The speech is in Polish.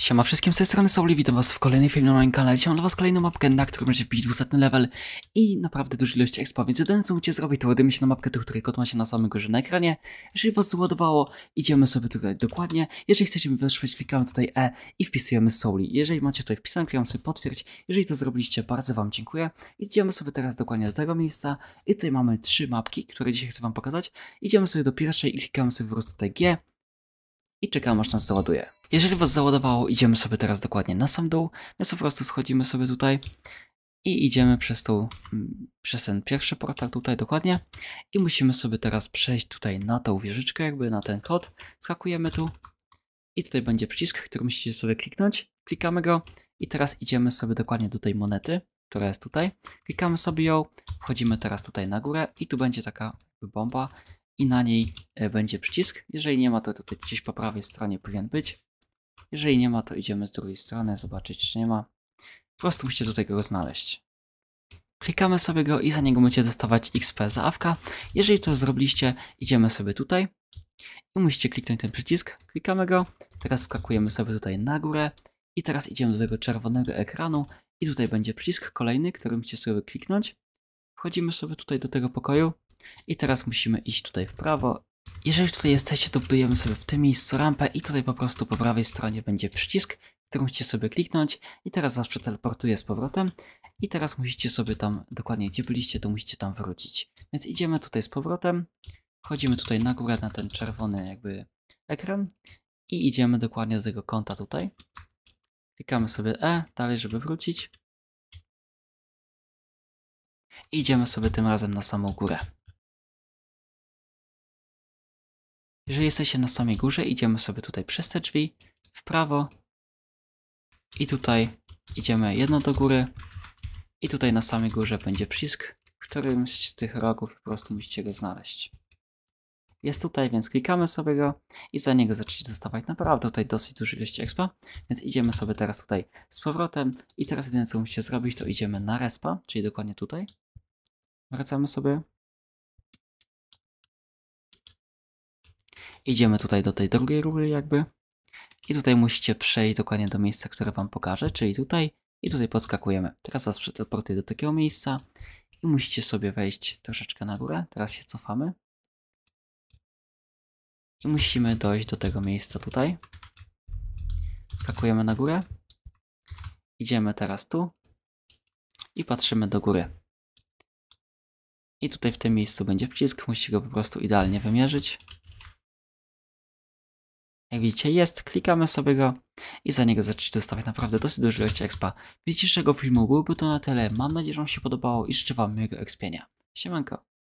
Siema wszystkim, z tej strony Soli, witam was w kolejnym filmie na moim kanale. Dzisiaj mam dla was kolejną mapkę, na którą będzie wbić 200 level i naprawdę dużo ilości expo, więc jedyne co musicie zrobić to ładujemy się na mapkę, do której kod macie na samym górze na ekranie. Jeżeli was załadowało, idziemy sobie tutaj dokładnie. Jeżeli chcecie mi wesprzeć, klikamy tutaj E i wpisujemy Soli. Jeżeli macie tutaj wpisane, klikamy sobie potwierdź. Jeżeli to zrobiliście, bardzo wam dziękuję. Idziemy sobie teraz dokładnie do tego miejsca i tutaj mamy trzy mapki, które dzisiaj chcę wam pokazać. Idziemy sobie do pierwszej i klikamy sobie po prostu tutaj G i czekamy aż nas załaduje. Jeżeli was załadowało, idziemy sobie teraz dokładnie na sam dół, więc po prostu schodzimy sobie tutaj i idziemy przez, tu, mm, przez ten pierwszy portal tutaj dokładnie i musimy sobie teraz przejść tutaj na tą wieżyczkę, jakby na ten kod, skakujemy tu i tutaj będzie przycisk, który musicie sobie kliknąć, klikamy go i teraz idziemy sobie dokładnie do tej monety, która jest tutaj, klikamy sobie ją, wchodzimy teraz tutaj na górę i tu będzie taka bomba i na niej e, będzie przycisk, jeżeli nie ma to tutaj gdzieś po prawej stronie powinien być jeżeli nie ma, to idziemy z drugiej strony, zobaczyć czy nie ma. Po prostu musicie tutaj go znaleźć. Klikamy sobie go i za niego będziecie dostawać XP za awka. Jeżeli to zrobiliście, idziemy sobie tutaj i musicie kliknąć ten przycisk. Klikamy go, teraz skakujemy sobie tutaj na górę i teraz idziemy do tego czerwonego ekranu i tutaj będzie przycisk kolejny, który musicie sobie kliknąć. Wchodzimy sobie tutaj do tego pokoju i teraz musimy iść tutaj w prawo jeżeli tutaj jesteście, to budujemy sobie w tym miejscu rampę i tutaj po prostu po prawej stronie będzie przycisk, który musicie sobie kliknąć i teraz was przeteleportuje z powrotem i teraz musicie sobie tam, dokładnie gdzie byliście, to musicie tam wrócić. Więc idziemy tutaj z powrotem, chodzimy tutaj na górę na ten czerwony jakby ekran i idziemy dokładnie do tego kąta tutaj. Klikamy sobie E dalej, żeby wrócić. I idziemy sobie tym razem na samą górę. Jeżeli jesteście na samej górze, idziemy sobie tutaj przez te drzwi, w prawo i tutaj idziemy jedno do góry i tutaj na samej górze będzie przycisk, w którymś z tych rogów po prostu musicie go znaleźć. Jest tutaj, więc klikamy sobie go i za niego zaczniecie dostawać naprawdę tutaj dosyć dużo ilości expa, więc idziemy sobie teraz tutaj z powrotem i teraz jedyne co musicie zrobić to idziemy na respa, czyli dokładnie tutaj. Wracamy sobie Idziemy tutaj do tej drugiej rury jakby. I tutaj musicie przejść dokładnie do miejsca, które wam pokażę, czyli tutaj. I tutaj podskakujemy. Teraz was przeteleportuję do takiego miejsca. I musicie sobie wejść troszeczkę na górę. Teraz się cofamy. I musimy dojść do tego miejsca tutaj. Skakujemy na górę. Idziemy teraz tu. I patrzymy do góry. I tutaj w tym miejscu będzie przycisk. Musicie go po prostu idealnie wymierzyć. Jak widzicie jest, klikamy sobie go i za niego zaczniecie dostawać naprawdę dosyć dużo ilości expa. Więc dzisiejszego filmu byłby to na tyle. Mam nadzieję, że Wam się podobało i życzę Wam miłego expienia. Siemanko.